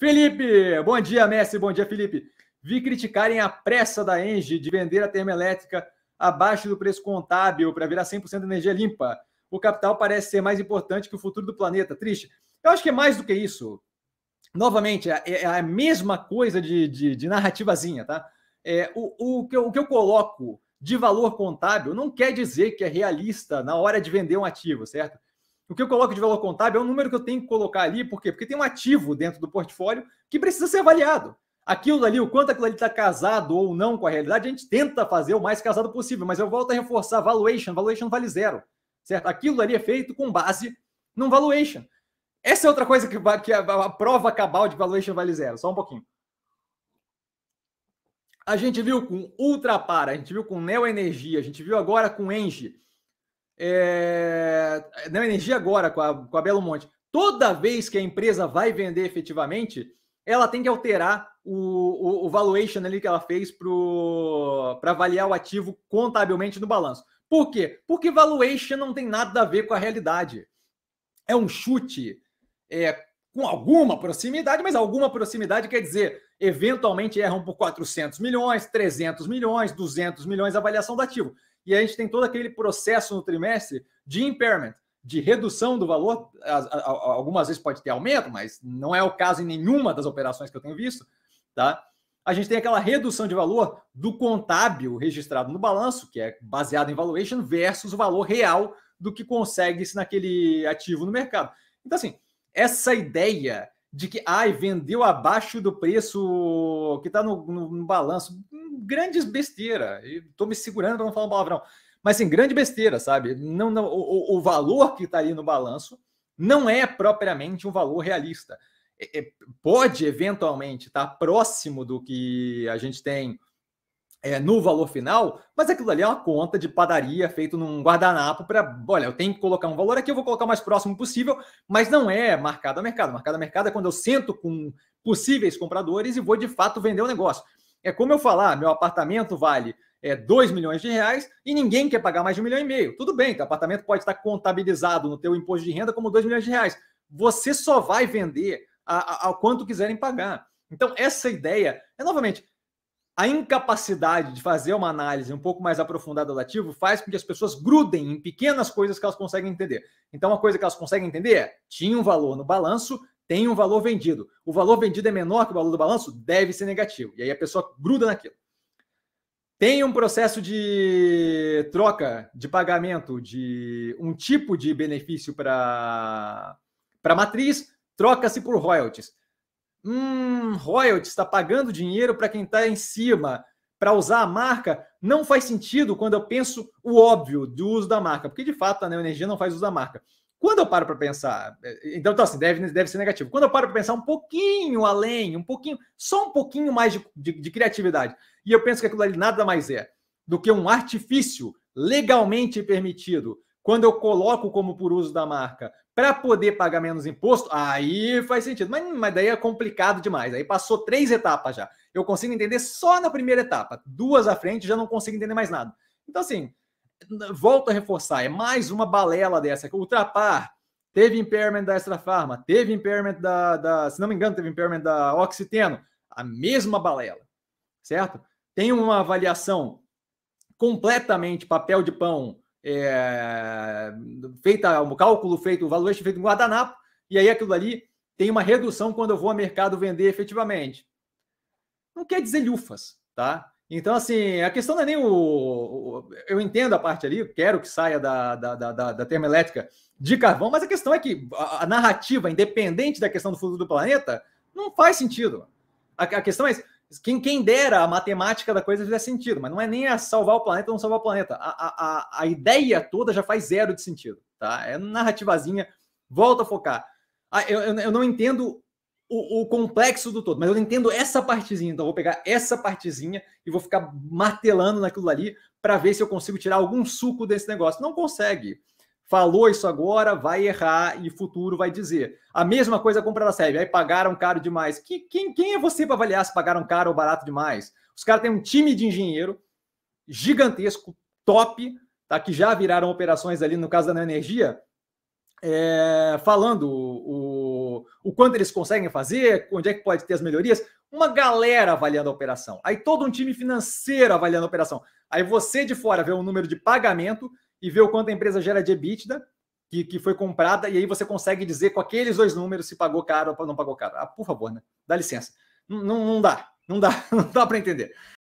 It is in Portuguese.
Felipe, bom dia, Messi, bom dia, Felipe. Vi criticarem a pressa da Engie de vender a termoelétrica abaixo do preço contábil para virar 100% energia limpa. O capital parece ser mais importante que o futuro do planeta. Triste. Eu acho que é mais do que isso. Novamente, é, é, é a mesma coisa de, de, de narrativazinha, tá? É, o, o, que eu, o que eu coloco de valor contábil não quer dizer que é realista na hora de vender um ativo, certo? O que eu coloco de valor contábil é um número que eu tenho que colocar ali, por quê? Porque tem um ativo dentro do portfólio que precisa ser avaliado. Aquilo ali, o quanto aquilo ali está casado ou não com a realidade, a gente tenta fazer o mais casado possível, mas eu volto a reforçar valuation, valuation vale zero, certo? Aquilo ali é feito com base num valuation. Essa é outra coisa que, que a, a, a prova cabal de valuation vale zero, só um pouquinho. A gente viu com Ultrapar, a gente viu com Neo Energia, a gente viu agora com Engie é, na energia agora com a, com a Belo Monte, toda vez que a empresa vai vender efetivamente, ela tem que alterar o, o, o valuation ali que ela fez para avaliar o ativo contabilmente no balanço. Por quê? Porque valuation não tem nada a ver com a realidade. É um chute é, com alguma proximidade, mas alguma proximidade quer dizer, eventualmente erram por 400 milhões, 300 milhões, 200 milhões a avaliação do ativo e a gente tem todo aquele processo no trimestre de impairment, de redução do valor. Algumas vezes pode ter aumento, mas não é o caso em nenhuma das operações que eu tenho visto, tá? A gente tem aquela redução de valor do contábil registrado no balanço, que é baseado em valuation, versus o valor real do que consegue-se naquele ativo no mercado. Então, assim, essa ideia de que ai, vendeu abaixo do preço que está no, no, no, balanço. Hum, grandes besteira. Estou me segurando para não falar um palavrão. Mas sim grande besteira, sabe? Não, não o, o, valor que está ali no balanço não é propriamente um valor realista. É, é, pode eventualmente estar tá próximo do que a gente tem é, no valor final, mas aquilo ali é uma conta de padaria feito num guardanapo para, olha, eu tenho que colocar um valor aqui, eu vou colocar o mais próximo possível, mas não é marcado a mercado. Marcado a mercado é quando eu sento com possíveis compradores e vou de fato vender o negócio. É como eu falar, meu apartamento vale é, 2 milhões de reais e ninguém quer pagar mais de um milhão e meio. Tudo bem, teu apartamento pode estar contabilizado no teu imposto de renda como 2 milhões de reais. Você só vai vender ao quanto quiserem pagar. Então, essa ideia é novamente a incapacidade de fazer uma análise um pouco mais aprofundada do ativo faz com que as pessoas grudem em pequenas coisas que elas conseguem entender. Então, uma coisa que elas conseguem entender é: tinha um valor no balanço, tem um valor vendido. O valor vendido é menor que o valor do balanço, deve ser negativo. E aí a pessoa gruda naquilo. Tem um processo de troca de pagamento de um tipo de benefício para matriz, troca-se por royalties. Hum, royalties, está pagando dinheiro para quem está em cima, para usar a marca, não faz sentido quando eu penso o óbvio do uso da marca, porque de fato a energia não faz uso da marca. Quando eu paro para pensar, é, é, então, então assim, deve, deve ser negativo. Quando eu paro para pensar um pouquinho além, um pouquinho, só um pouquinho mais de, de, de criatividade, e eu penso que aquilo ali nada mais é do que um artifício legalmente permitido quando eu coloco como por uso da marca para poder pagar menos imposto, aí faz sentido. Mas, mas daí é complicado demais. Aí passou três etapas já. Eu consigo entender só na primeira etapa. Duas à frente já não consigo entender mais nada. Então, assim, volto a reforçar, é mais uma balela dessa. Ultrapar teve impairment da Extra Pharma. teve impairment da, da, se não me engano, teve impairment da Oxiteno. A mesma balela, certo? Tem uma avaliação completamente papel de pão é, feita um cálculo feito, o valuation feito em guardanapo, e aí aquilo ali tem uma redução quando eu vou ao mercado vender efetivamente. Não quer dizer lufas, tá? Então, assim, a questão não é nem o. o eu entendo a parte ali, quero que saia da, da, da, da termoelétrica de carvão, mas a questão é que a, a narrativa, independente da questão do futuro do planeta, não faz sentido. A, a questão é: quem, quem dera a matemática da coisa fizesse sentido, mas não é nem a salvar o planeta ou não salvar o planeta. A, a, a ideia toda já faz zero de sentido, tá? É narrativazinha. Volta a focar. Ah, eu, eu não entendo o, o, complexo do todo, mas eu entendo essa partezinha, então vou pegar essa partezinha e vou ficar martelando naquilo ali para ver se eu consigo tirar algum suco desse negócio. Não consegue falou isso agora, vai errar e futuro vai dizer. A mesma coisa a compra da SEB, aí pagaram caro demais. quem, quem é você para avaliar se pagaram caro ou barato demais? Os caras têm um time de engenheiro gigantesco, top, tá? que já viraram operações ali no caso da energia, é, falando o, o, quanto eles conseguem fazer, onde é que pode ter as melhorias. Uma galera avaliando a operação. Aí todo um time financeiro avaliando a operação. Aí você de fora vê o um número de pagamento, e ver o quanto a empresa gera de EBITDA, que, que foi comprada, e aí você consegue dizer com aqueles dois números se pagou caro ou não pagou caro. Ah, por favor, né? Dá licença. não, não dá, não dá, não dá para entender.